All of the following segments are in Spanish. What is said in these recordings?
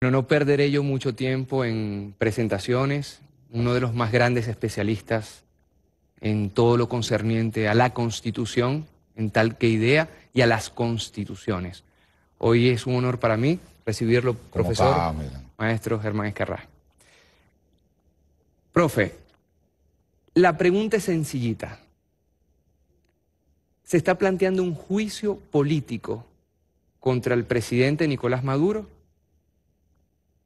No, perderé yo mucho tiempo en presentaciones. Uno de los más grandes especialistas en todo lo concerniente a la Constitución, en tal que idea, y a las constituciones. Hoy es un honor para mí recibirlo, profesor, maestro Germán Escarra. Profe, la pregunta es sencillita. Se está planteando un juicio político contra el presidente Nicolás Maduro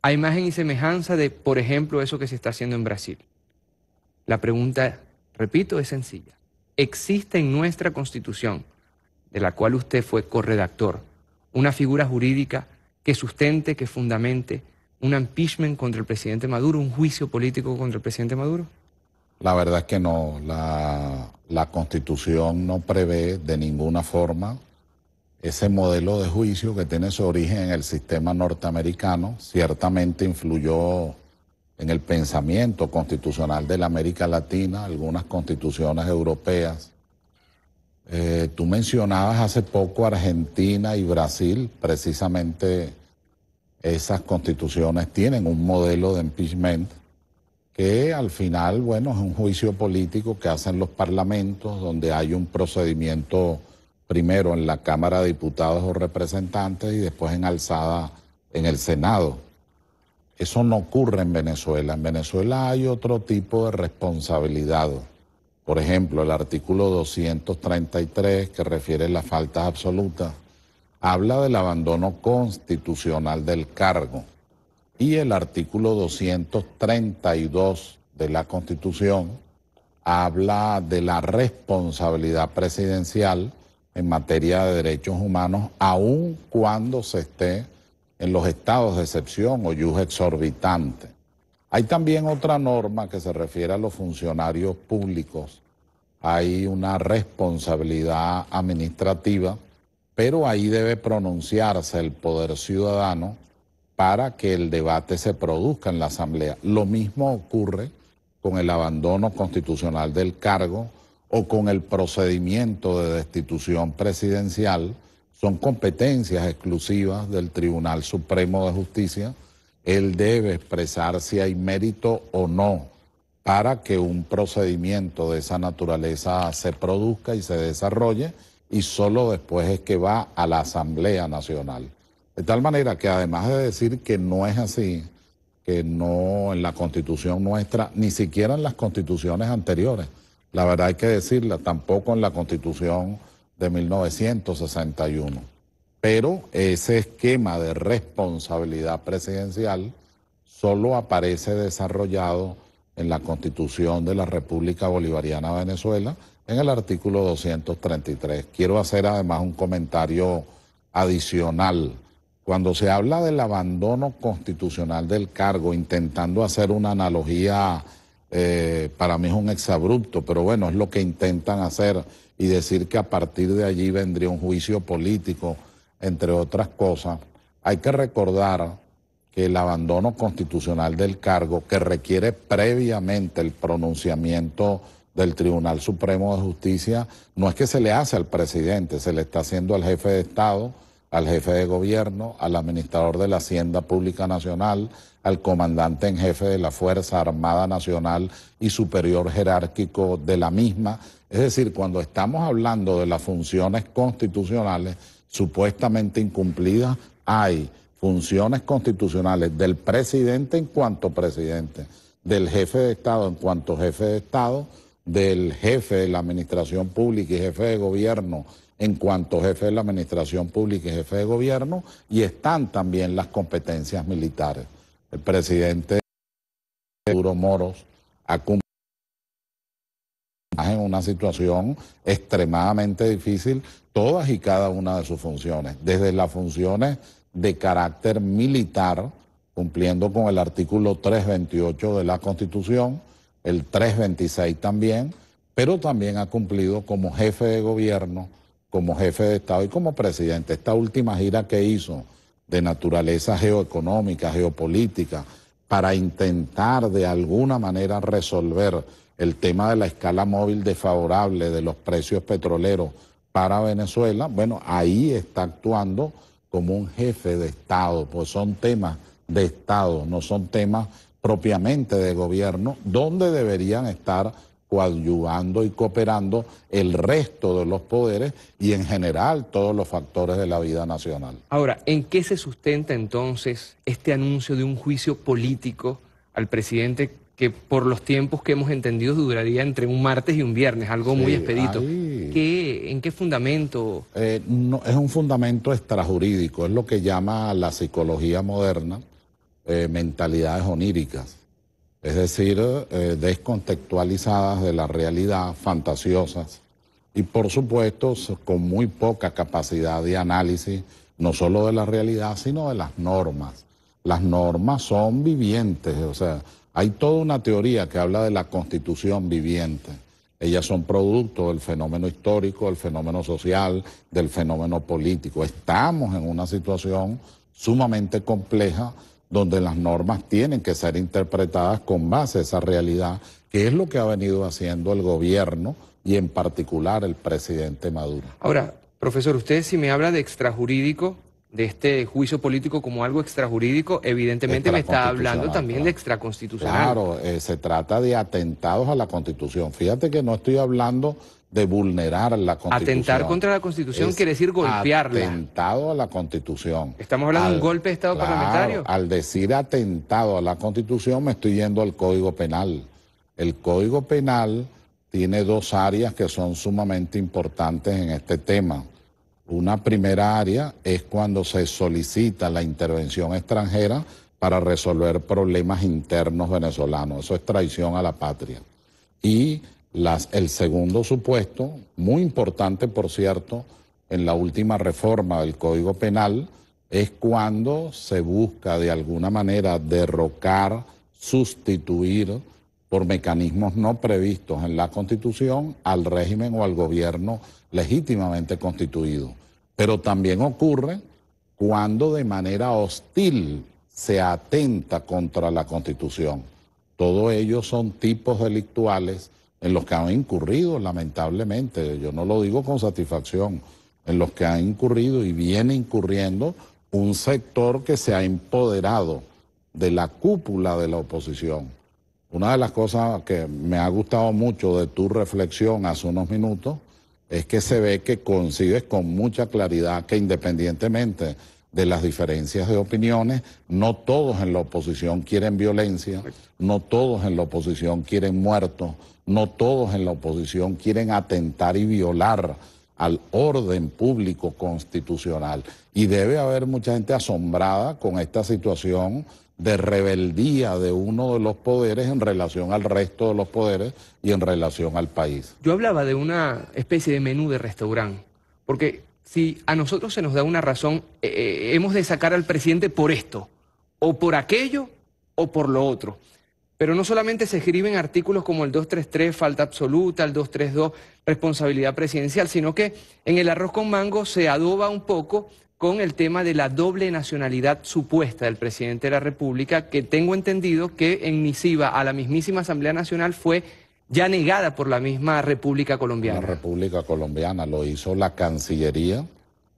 a imagen y semejanza de, por ejemplo, eso que se está haciendo en Brasil. La pregunta, repito, es sencilla. ¿Existe en nuestra Constitución, de la cual usted fue corredactor, una figura jurídica que sustente, que fundamente un impeachment contra el presidente Maduro, un juicio político contra el presidente Maduro? La verdad es que no. La, la Constitución no prevé de ninguna forma ese modelo de juicio que tiene su origen en el sistema norteamericano ciertamente influyó en el pensamiento constitucional de la América Latina, algunas constituciones europeas. Eh, tú mencionabas hace poco Argentina y Brasil, precisamente esas constituciones tienen un modelo de impeachment que al final, bueno, es un juicio político que hacen los parlamentos donde hay un procedimiento primero en la Cámara de Diputados o Representantes y después en alzada en el Senado. Eso no ocurre en Venezuela. En Venezuela hay otro tipo de responsabilidad. Por ejemplo, el artículo 233 que refiere a las faltas absolutas habla del abandono constitucional del cargo y el artículo 232 de la Constitución habla de la responsabilidad presidencial en materia de derechos humanos, aun cuando se esté en los estados de excepción o yuja exorbitante. Hay también otra norma que se refiere a los funcionarios públicos. Hay una responsabilidad administrativa, pero ahí debe pronunciarse el poder ciudadano para que el debate se produzca en la Asamblea. Lo mismo ocurre con el abandono constitucional del cargo o con el procedimiento de destitución presidencial son competencias exclusivas del Tribunal Supremo de Justicia. Él debe expresar si hay mérito o no para que un procedimiento de esa naturaleza se produzca y se desarrolle y solo después es que va a la Asamblea Nacional. De tal manera que además de decir que no es así, que no en la constitución nuestra, ni siquiera en las constituciones anteriores, la verdad hay que decirla, tampoco en la Constitución de 1961. Pero ese esquema de responsabilidad presidencial solo aparece desarrollado en la Constitución de la República Bolivariana de Venezuela en el artículo 233. Quiero hacer además un comentario adicional. Cuando se habla del abandono constitucional del cargo, intentando hacer una analogía eh, para mí es un exabrupto, pero bueno, es lo que intentan hacer y decir que a partir de allí vendría un juicio político, entre otras cosas. Hay que recordar que el abandono constitucional del cargo, que requiere previamente el pronunciamiento del Tribunal Supremo de Justicia, no es que se le hace al presidente, se le está haciendo al jefe de Estado al jefe de gobierno, al administrador de la Hacienda Pública Nacional, al comandante en jefe de la Fuerza Armada Nacional y superior jerárquico de la misma. Es decir, cuando estamos hablando de las funciones constitucionales supuestamente incumplidas, hay funciones constitucionales del presidente en cuanto presidente, del jefe de Estado en cuanto jefe de Estado, del jefe de la Administración Pública y jefe de gobierno en cuanto jefe de la administración pública y jefe de gobierno, y están también las competencias militares. El presidente Duro Moros ha cumplido en una situación extremadamente difícil todas y cada una de sus funciones, desde las funciones de carácter militar, cumpliendo con el artículo 328 de la Constitución, el 326 también, pero también ha cumplido como jefe de gobierno como jefe de Estado y como presidente. Esta última gira que hizo de naturaleza geoeconómica, geopolítica, para intentar de alguna manera resolver el tema de la escala móvil desfavorable de los precios petroleros para Venezuela, bueno, ahí está actuando como un jefe de Estado, pues son temas de Estado, no son temas propiamente de gobierno, donde deberían estar coadyuvando y cooperando el resto de los poderes y en general todos los factores de la vida nacional. Ahora, ¿en qué se sustenta entonces este anuncio de un juicio político al presidente que por los tiempos que hemos entendido duraría entre un martes y un viernes, algo muy expedito. ¿En qué fundamento? Eh, no, es un fundamento extrajurídico, es lo que llama la psicología moderna eh, mentalidades oníricas es decir, eh, descontextualizadas de la realidad, fantasiosas y por supuesto con muy poca capacidad de análisis, no solo de la realidad, sino de las normas. Las normas son vivientes, o sea, hay toda una teoría que habla de la constitución viviente. Ellas son producto del fenómeno histórico, del fenómeno social, del fenómeno político. Estamos en una situación sumamente compleja donde las normas tienen que ser interpretadas con base a esa realidad, que es lo que ha venido haciendo el gobierno y en particular el presidente Maduro. Ahora, profesor, usted si me habla de extrajurídico, de este juicio político como algo extrajurídico, evidentemente me está hablando también de extraconstitucional. Claro, eh, se trata de atentados a la Constitución. Fíjate que no estoy hablando de vulnerar la Constitución. Atentar contra la Constitución quiere decir golpearla. Atentado a la Constitución. Estamos hablando de un golpe de Estado parlamentario. Al decir atentado a la Constitución me estoy yendo al Código Penal. El Código Penal tiene dos áreas que son sumamente importantes en este tema. Una primera área es cuando se solicita la intervención extranjera para resolver problemas internos venezolanos. Eso es traición a la patria. Y las, el segundo supuesto, muy importante por cierto, en la última reforma del Código Penal, es cuando se busca de alguna manera derrocar, sustituir por mecanismos no previstos en la Constitución al régimen o al gobierno legítimamente constituido. Pero también ocurre cuando de manera hostil se atenta contra la Constitución. Todo ello son tipos delictuales en los que han incurrido, lamentablemente, yo no lo digo con satisfacción, en los que han incurrido y viene incurriendo un sector que se ha empoderado de la cúpula de la oposición. Una de las cosas que me ha gustado mucho de tu reflexión hace unos minutos es que se ve que consigues con mucha claridad que independientemente de las diferencias de opiniones. No todos en la oposición quieren violencia, no todos en la oposición quieren muertos, no todos en la oposición quieren atentar y violar al orden público constitucional. Y debe haber mucha gente asombrada con esta situación de rebeldía de uno de los poderes en relación al resto de los poderes y en relación al país. Yo hablaba de una especie de menú de restaurante, porque si a nosotros se nos da una razón, eh, eh, hemos de sacar al presidente por esto, o por aquello, o por lo otro. Pero no solamente se escriben artículos como el 233, falta absoluta, el 232, responsabilidad presidencial, sino que en el arroz con mango se adoba un poco con el tema de la doble nacionalidad supuesta del presidente de la República, que tengo entendido que en misiva a la mismísima Asamblea Nacional fue ya negada por la misma República Colombiana. La República Colombiana lo hizo la Cancillería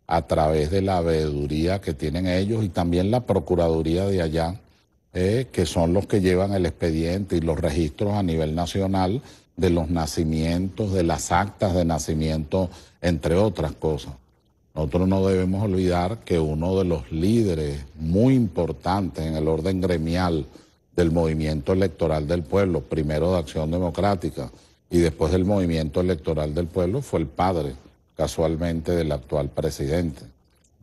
a través de la veeduría que tienen ellos y también la Procuraduría de allá, eh, que son los que llevan el expediente y los registros a nivel nacional de los nacimientos, de las actas de nacimiento, entre otras cosas. Nosotros no debemos olvidar que uno de los líderes muy importantes en el orden gremial, del movimiento electoral del pueblo, primero de Acción Democrática y después del movimiento electoral del pueblo, fue el padre, casualmente, del actual presidente.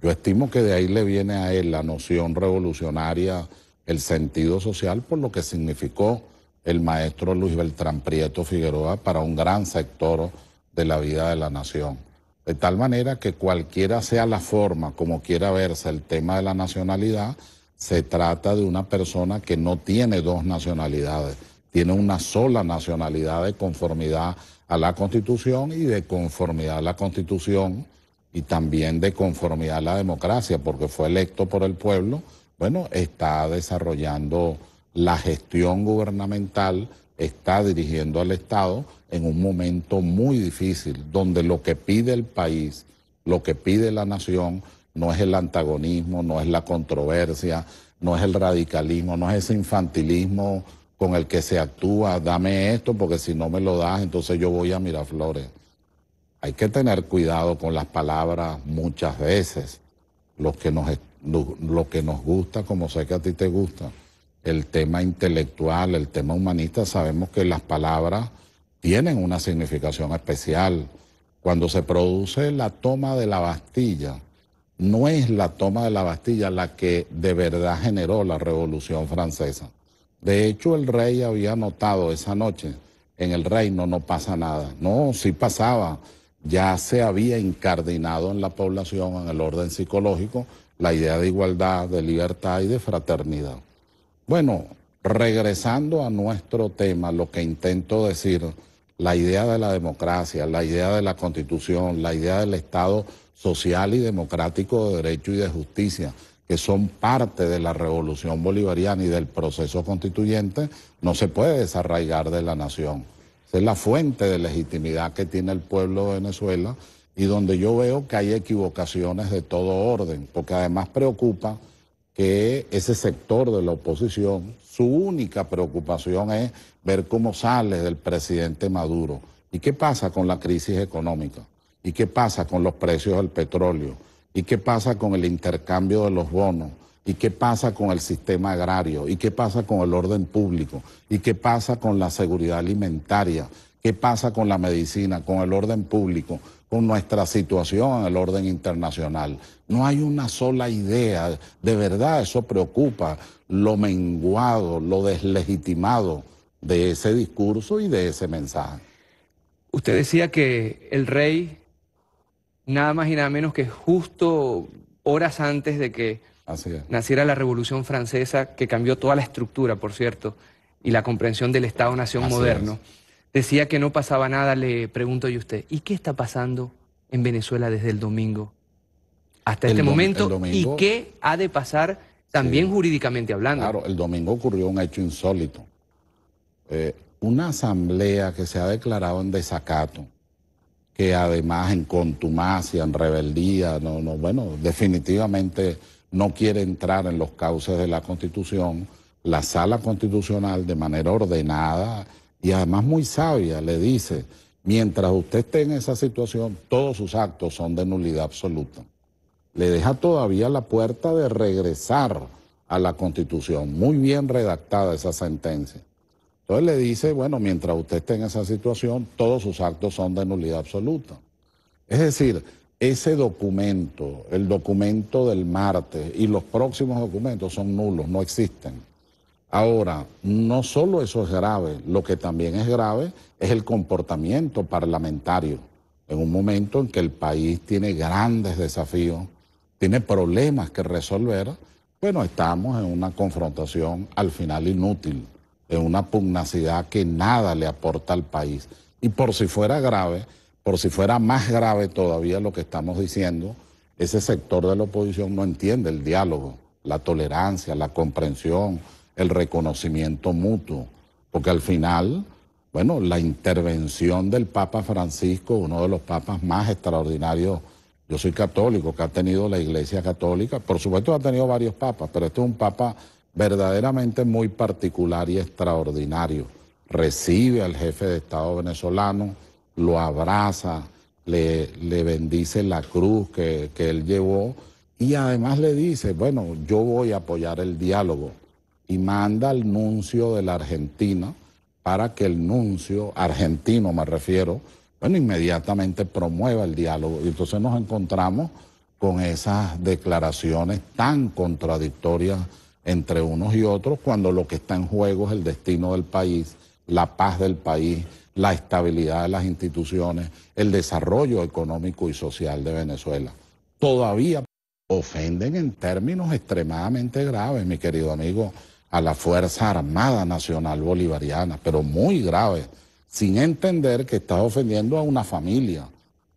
Yo estimo que de ahí le viene a él la noción revolucionaria, el sentido social, por lo que significó el maestro Luis Beltrán Prieto Figueroa para un gran sector de la vida de la nación. De tal manera que cualquiera sea la forma como quiera verse el tema de la nacionalidad, se trata de una persona que no tiene dos nacionalidades, tiene una sola nacionalidad de conformidad a la Constitución y de conformidad a la Constitución y también de conformidad a la democracia, porque fue electo por el pueblo, bueno, está desarrollando la gestión gubernamental, está dirigiendo al Estado en un momento muy difícil, donde lo que pide el país, lo que pide la nación, no es el antagonismo, no es la controversia, no es el radicalismo, no es ese infantilismo con el que se actúa, dame esto porque si no me lo das, entonces yo voy a Miraflores. Hay que tener cuidado con las palabras muchas veces, lo que nos, lo que nos gusta, como sé que a ti te gusta, el tema intelectual, el tema humanista, sabemos que las palabras tienen una significación especial. Cuando se produce la toma de la Bastilla, no es la toma de la Bastilla la que de verdad generó la Revolución Francesa. De hecho, el rey había notado esa noche, en el reino no pasa nada. No, sí pasaba. Ya se había incardinado en la población, en el orden psicológico, la idea de igualdad, de libertad y de fraternidad. Bueno, regresando a nuestro tema, lo que intento decir, la idea de la democracia, la idea de la constitución, la idea del Estado social y democrático de derecho y de justicia, que son parte de la revolución bolivariana y del proceso constituyente, no se puede desarraigar de la nación. Esa es la fuente de legitimidad que tiene el pueblo de Venezuela y donde yo veo que hay equivocaciones de todo orden, porque además preocupa que ese sector de la oposición, su única preocupación es ver cómo sale del presidente Maduro. ¿Y qué pasa con la crisis económica? ¿Y qué pasa con los precios del petróleo? ¿Y qué pasa con el intercambio de los bonos? ¿Y qué pasa con el sistema agrario? ¿Y qué pasa con el orden público? ¿Y qué pasa con la seguridad alimentaria? ¿Qué pasa con la medicina, con el orden público, con nuestra situación en el orden internacional? No hay una sola idea. De verdad, eso preocupa lo menguado, lo deslegitimado de ese discurso y de ese mensaje. Usted decía que el rey nada más y nada menos que justo horas antes de que naciera la Revolución Francesa, que cambió toda la estructura, por cierto, y la comprensión del Estado-Nación moderno. Decía que no pasaba nada, le pregunto yo a usted, ¿y qué está pasando en Venezuela desde el domingo hasta este momento? ¿Y qué ha de pasar también jurídicamente hablando? Claro, el domingo ocurrió un hecho insólito. Eh, una asamblea que se ha declarado en desacato, que además en contumacia, en rebeldía, no, no, bueno, definitivamente no quiere entrar en los cauces de la Constitución. La sala constitucional de manera ordenada y además muy sabia le dice, mientras usted esté en esa situación, todos sus actos son de nulidad absoluta. Le deja todavía la puerta de regresar a la Constitución. Muy bien redactada esa sentencia. Entonces le dice, bueno, mientras usted esté en esa situación, todos sus actos son de nulidad absoluta. Es decir, ese documento, el documento del martes y los próximos documentos son nulos, no existen. Ahora, no solo eso es grave, lo que también es grave es el comportamiento parlamentario, en un momento en que el país tiene grandes desafíos, tiene problemas que resolver, bueno, estamos en una confrontación al final inútil de una pugnacidad que nada le aporta al país. Y por si fuera grave, por si fuera más grave todavía lo que estamos diciendo, ese sector de la oposición no entiende el diálogo, la tolerancia, la comprensión, el reconocimiento mutuo, porque al final, bueno, la intervención del Papa Francisco, uno de los papas más extraordinarios, yo soy católico, que ha tenido la Iglesia Católica, por supuesto ha tenido varios papas, pero este es un papa verdaderamente muy particular y extraordinario. Recibe al jefe de Estado venezolano, lo abraza, le, bendice la cruz que, que él llevó y además le dice, bueno, yo voy a apoyar el diálogo y manda al nuncio de la Argentina para que el nuncio, argentino me refiero, bueno, inmediatamente promueva el diálogo. Y entonces nos encontramos con esas declaraciones tan contradictorias entre unos y otros cuando lo que está en juego es el destino del país, la paz del país, la estabilidad de las instituciones, el desarrollo económico y social de Venezuela. Todavía ofenden en términos extremadamente graves, mi querido amigo, a la Fuerza Armada Nacional Bolivariana, pero muy graves, sin entender que estás ofendiendo a una familia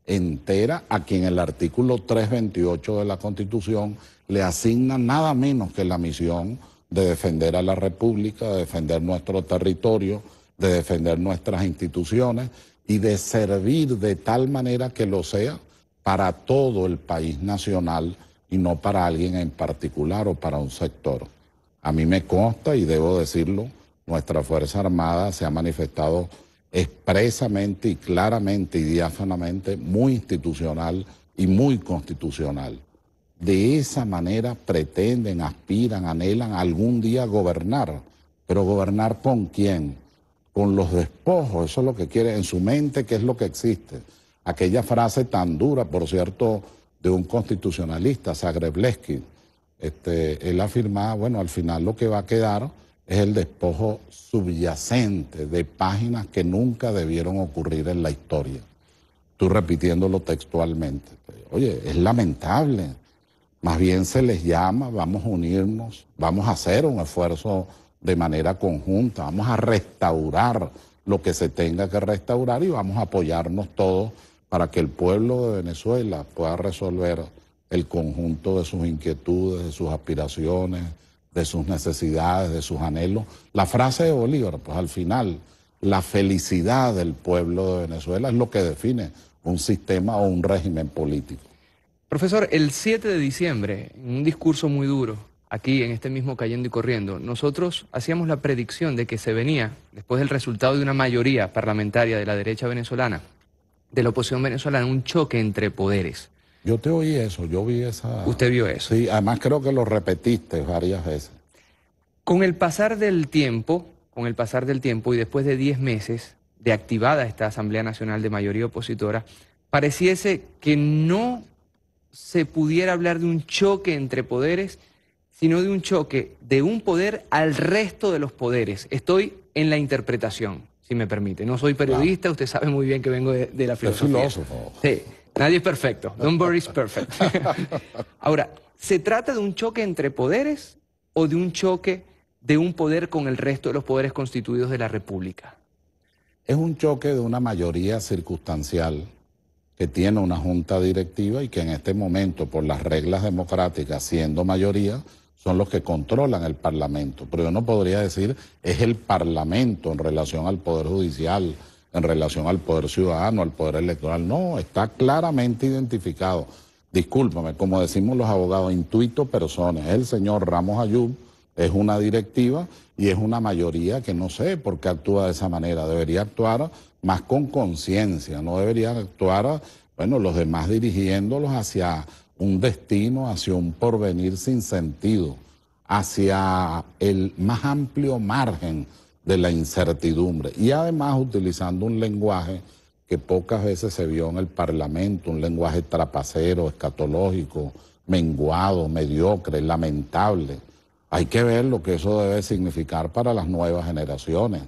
entera a quien el artículo 328 de la Constitución le asigna nada menos que la misión de defender a la República, de defender nuestro territorio, de defender nuestras instituciones y de servir de tal manera que lo sea para todo el país nacional y no para alguien en particular o para un sector. A mí me consta, y debo decirlo, nuestra Fuerza Armada se ha manifestado expresamente y claramente y diáfanamente muy institucional y muy constitucional de esa manera pretenden, aspiran, anhelan algún día gobernar. Pero gobernar con quién? Con los despojos, eso es lo que quiere en su mente, que es lo que existe. Aquella frase tan dura, por cierto, de un constitucionalista, Zagrebleski, este, él afirmaba, bueno, al final lo que va a quedar es el despojo subyacente de páginas que nunca debieron ocurrir en la historia. Tú repitiéndolo textualmente. Oye, es lamentable más bien se les llama, vamos a unirnos, vamos a hacer un esfuerzo de manera conjunta, vamos a restaurar lo que se tenga que restaurar y vamos a apoyarnos todos para que el pueblo de Venezuela pueda resolver el conjunto de sus inquietudes, de sus aspiraciones, de sus necesidades, de sus anhelos. La frase de Bolívar, pues al final, la felicidad del pueblo de Venezuela es lo que define un sistema o un régimen político. Profesor, el 7 de diciembre, en un discurso muy duro, aquí en este mismo Cayendo y Corriendo, nosotros hacíamos la predicción de que se venía, después del resultado de una mayoría parlamentaria de la derecha venezolana, de la oposición venezolana, un choque entre poderes. Yo te oí eso, yo vi esa... Usted vio eso. Sí, además creo que lo repetiste varias veces. Con el pasar del tiempo, con el pasar del tiempo y después de 10 meses de activada esta Asamblea Nacional de Mayoría Opositora, pareciese que no se pudiera hablar de un choque entre poderes, sino de un choque de un poder al resto de los poderes. Estoy en la interpretación, si me permite. No soy periodista, usted sabe muy bien que vengo de, la filosofía. filósofo. Sí, nadie es perfecto. perfect. Ahora, ¿se trata de un choque entre poderes o de un choque de un poder con el resto de los poderes constituidos de la República? Es un choque de una mayoría circunstancial que tiene una junta directiva y que en este momento, por las reglas democráticas, siendo mayoría, son los que controlan el Parlamento. Pero yo no podría decir es el Parlamento en relación al Poder Judicial, en relación al Poder Ciudadano, al Poder Electoral. No, está claramente identificado. Discúlpame, como decimos los abogados, intuito personas. El señor Ramos Ayub es una directiva y es una mayoría que no sé por qué actúa de esa manera. Debería actuar más con conciencia, no debería actuar, bueno, los demás dirigiéndolos hacia un destino, hacia un porvenir sin sentido, hacia el más amplio margen de la incertidumbre y además utilizando un lenguaje que pocas veces se vio en el Parlamento, un lenguaje trapacero, escatológico, menguado, mediocre, lamentable hay que ver lo que eso debe significar para las nuevas generaciones.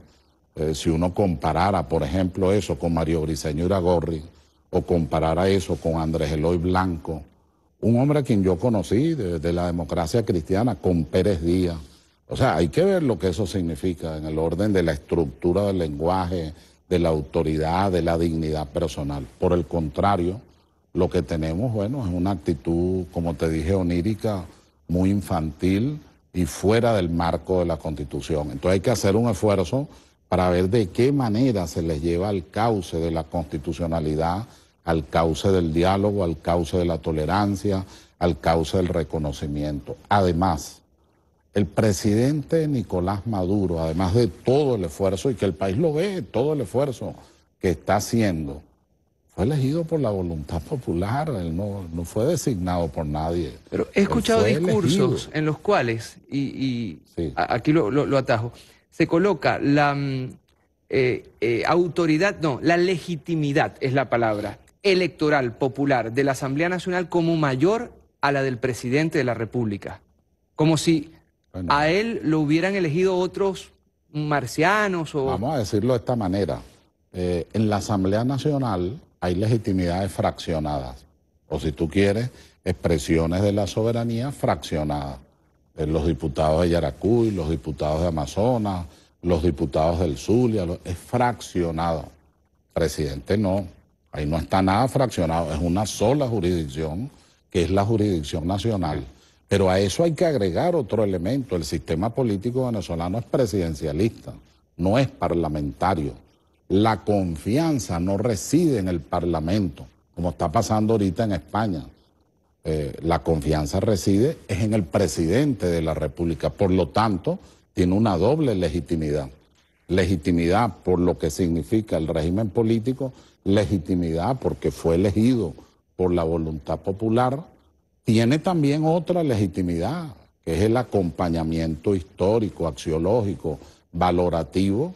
Eh, si uno comparara, por ejemplo, eso con Mario Briseño Iragorri, o comparara eso con Andrés Eloy Blanco, un hombre a quien yo conocí desde de la democracia cristiana, con Pérez Díaz. O sea, hay que ver lo que eso significa en el orden de la estructura del lenguaje, de la autoridad, de la dignidad personal. Por el contrario, lo que tenemos, bueno, es una actitud, como te dije, onírica, muy infantil, y fuera del marco de la Constitución. Entonces hay que hacer un esfuerzo para ver de qué manera se les lleva al cauce de la constitucionalidad, al cauce del diálogo, al cauce de la tolerancia, al cauce del reconocimiento. Además, el presidente Nicolás Maduro, además de todo el esfuerzo, y que el país lo ve, todo el esfuerzo que está haciendo fue elegido por la voluntad popular, él no, no fue designado por nadie. Pero he escuchado discursos en los cuales, y, aquí lo, atajo, se coloca la mm, eh, eh, autoridad, no, la legitimidad es la palabra, electoral popular de la Asamblea Nacional como mayor a la del presidente de la República. Como si a él lo hubieran elegido otros marcianos o... Vamos a decirlo de esta manera. Eh, en la Asamblea Nacional hay legitimidades fraccionadas, o si tú quieres, expresiones de la soberanía fraccionadas. Los diputados de Yaracuy, los diputados de Amazonas, los diputados del Zulia, es fraccionado. Presidente, no, ahí no está nada fraccionado, es una sola jurisdicción, que es la jurisdicción nacional. Pero a eso hay que agregar otro elemento, el sistema político venezolano es presidencialista, no es parlamentario la confianza no reside en el Parlamento, como está pasando ahorita en España. Eh, la confianza reside es en el presidente de la República. Por lo tanto, tiene una doble legitimidad. Legitimidad por lo que significa el régimen político, legitimidad porque fue elegido por la voluntad popular, tiene también otra legitimidad, que es el acompañamiento histórico, axiológico, valorativo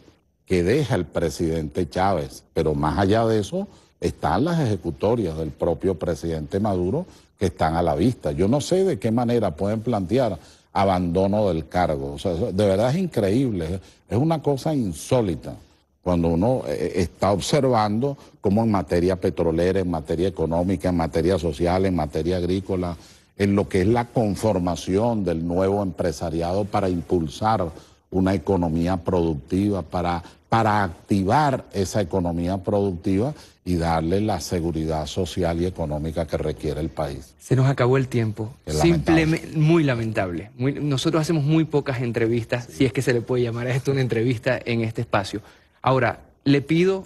que deja el presidente Chávez. Pero más allá de eso, están las ejecutorias del propio presidente Maduro que están a la vista. Yo no sé de qué manera pueden plantear abandono del cargo. O sea, de verdad es increíble, es una cosa insólita cuando uno eh, eh, está observando cómo en materia petrolera, en materia económica, en materia social, en materia agrícola, en lo que es la conformación del nuevo empresariado para impulsar una economía productiva, para, para activar esa economía productiva y darle la seguridad social y económica que requiere el país. Se nos acabó el tiempo. Simplemente muy lamentable. nosotros hacemos muy pocas entrevistas, si es que se le puede llamar a esto una entrevista en este espacio. Ahora, le pido,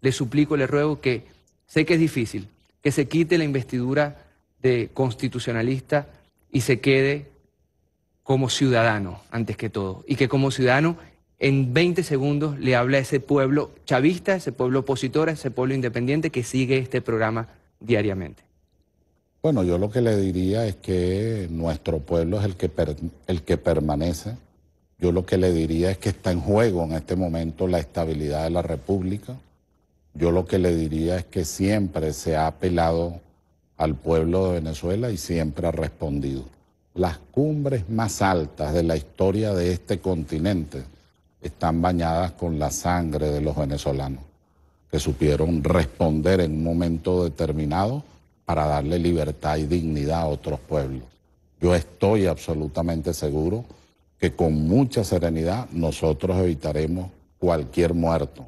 le suplico, le ruego que sé que es difícil, que se quite la investidura de constitucionalista y se quede como ciudadano, antes que todo, y que como ciudadano en 20 segundos le habla a ese pueblo chavista, ese pueblo opositor, ese pueblo independiente que sigue este programa diariamente. Bueno, yo lo que le diría es que nuestro pueblo es el que, el que permanece. Yo lo que le diría es que está en juego en este momento la estabilidad de la República. Yo lo que le diría es que siempre se ha apelado al pueblo de Venezuela y siempre ha respondido las cumbres más altas de la historia de este continente están bañadas con la sangre de los venezolanos, que supieron responder en un momento determinado para darle libertad y dignidad a otros pueblos. Yo estoy absolutamente seguro que con mucha serenidad nosotros evitaremos cualquier muerto,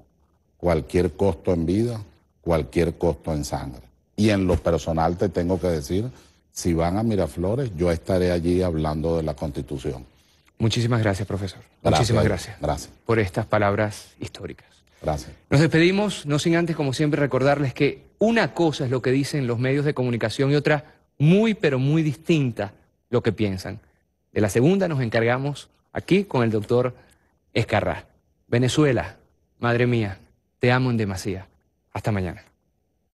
cualquier costo en vida, cualquier costo en sangre. Y en lo personal te tengo que decir si van a Miraflores, yo estaré allí hablando de la Constitución. Muchísimas gracias, profesor. Muchísimas gracias. Gracias. Por estas palabras históricas. Gracias. Nos despedimos, no sin antes, como siempre, recordarles que una cosa es lo que dicen los medios de comunicación y otra muy, pero muy distinta lo que piensan. De la segunda nos encargamos aquí con el doctor Escarrá. Venezuela, madre mía, te amo en demasía. Hasta mañana.